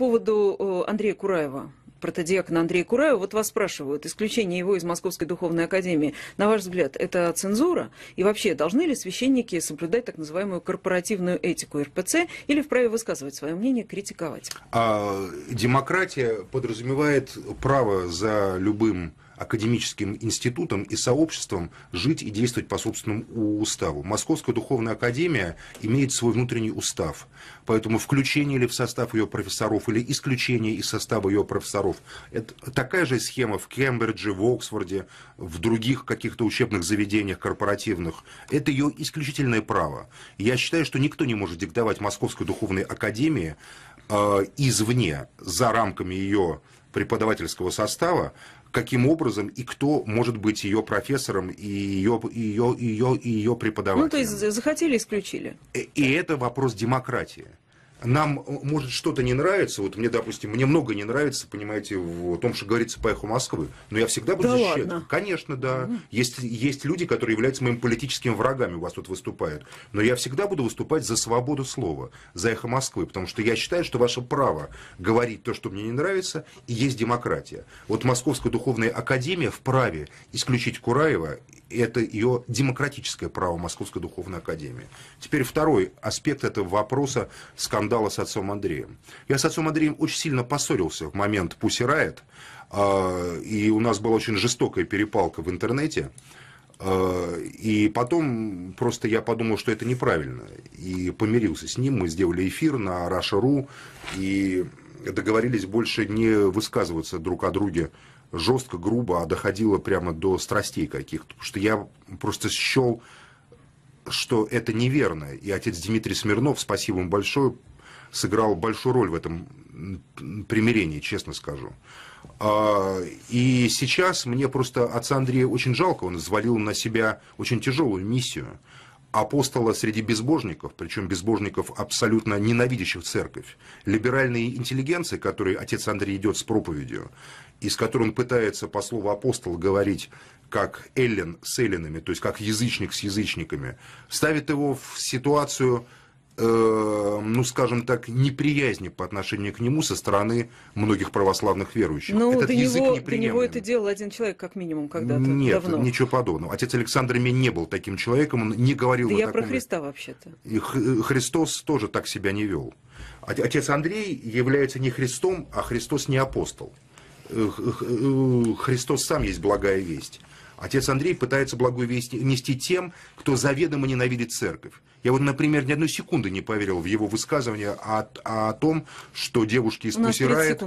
поводу э, Андрея Кураева протодиакона Андрея Кураева, вот вас спрашивают, исключение его из Московской Духовной Академии, на ваш взгляд, это цензура? И вообще, должны ли священники соблюдать так называемую корпоративную этику РПЦ или вправе высказывать свое мнение, критиковать? А, демократия подразумевает право за любым академическим институтам и сообществам жить и действовать по собственному уставу. Московская духовная академия имеет свой внутренний устав, поэтому включение или в состав ее профессоров, или исключение из состава ее профессоров, это такая же схема в Кембридже, в Оксфорде, в других каких-то учебных заведениях корпоративных. Это ее исключительное право. Я считаю, что никто не может диктовать Московской духовной академии э, извне, за рамками ее преподавательского состава, каким образом и кто может быть ее профессором и ее, ее, ее, ее преподавателем. Ну, то есть захотели, исключили. И, э, и это вопрос демократии нам, э, может, что-то не нравится, вот мне, допустим, мне много не нравится, понимаете, в том, что говорится по эху Москвы, но я всегда буду да защищать. Ладно. Конечно, да. Угу. Есть, есть люди, которые являются моими политическими врагами, у вас тут выступают, но я всегда буду выступать за свободу слова, за эхо Москвы, потому что я считаю, что ваше право говорить то, что мне не нравится, и есть демократия. Вот Московская духовная академия вправе исключить Кураева это ее демократическое право Московской Духовной Академии. Теперь второй аспект этого вопроса скандала с отцом Андреем. Я с отцом Андреем очень сильно поссорился в момент Пусси Райт, а, и у нас была очень жестокая перепалка в интернете. А, и потом просто я подумал, что это неправильно, и помирился с ним. Мы сделали эфир на Russia.ru и договорились больше не высказываться друг о друге жестко, грубо, а доходило прямо до страстей каких-то. Потому что я просто счел, что это неверно. И отец Дмитрий Смирнов, спасибо ему большое, сыграл большую роль в этом примирении, честно скажу. А, и сейчас мне просто отца Андрея очень жалко, он взвалил на себя очень тяжелую миссию апостола среди безбожников, причем безбожников, абсолютно ненавидящих церковь, либеральные интеллигенции, которые отец Андрей идет с проповедью, и с которой он пытается, по слову апостол говорить как Эллен с эллинами, то есть как язычник с язычниками, ставит его в ситуацию Э, ну, скажем так, неприязни по отношению к нему со стороны многих православных верующих. Но ну, Этот до язык него, до него это делал один человек, как минимум, когда-то Нет, давно. ничего подобного. Отец Александр Мень не был таким человеком, он не говорил да я таком... про Христа вообще-то. Э, Христос тоже так себя не вел. Отец Андрей является не Христом, а Христос не апостол. Э, Христос сам есть благая весть. Отец Андрей пытается благую весть нести тем, кто заведомо ненавидит церковь. Я вот, например, ни одной секунды не поверил в его высказывание о, о том, что девушки из Пусирает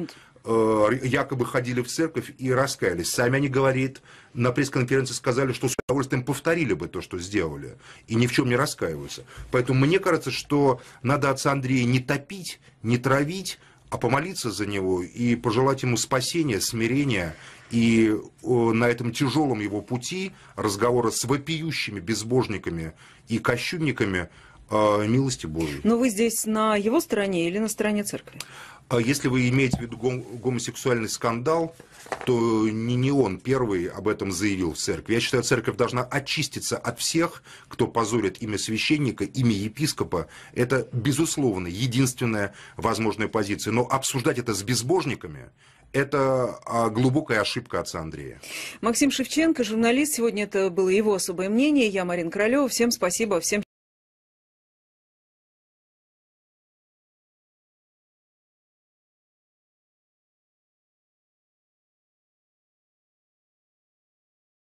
э, якобы ходили в церковь и раскаялись. Сами они, говорит, на пресс-конференции сказали, что с удовольствием повторили бы то, что сделали, и ни в чем не раскаиваются. Поэтому мне кажется, что надо отца Андрея не топить, не травить, а помолиться за него и пожелать ему спасения, смирения и э, на этом тяжелом его пути разговоры с вопиющими безбожниками и кощунниками э, милости Божьей. Но вы здесь на его стороне или на стороне церкви? А если вы имеете в виду гомосексуальный скандал, то не, не он первый об этом заявил в церкви. Я считаю, церковь должна очиститься от всех, кто позорит имя священника, имя епископа. Это, безусловно, единственная возможная позиция. Но обсуждать это с безбожниками, это а, глубокая ошибка отца Андрея. Максим Шевченко, журналист. Сегодня это было его особое мнение. Я Марина Королева. Всем спасибо. Всем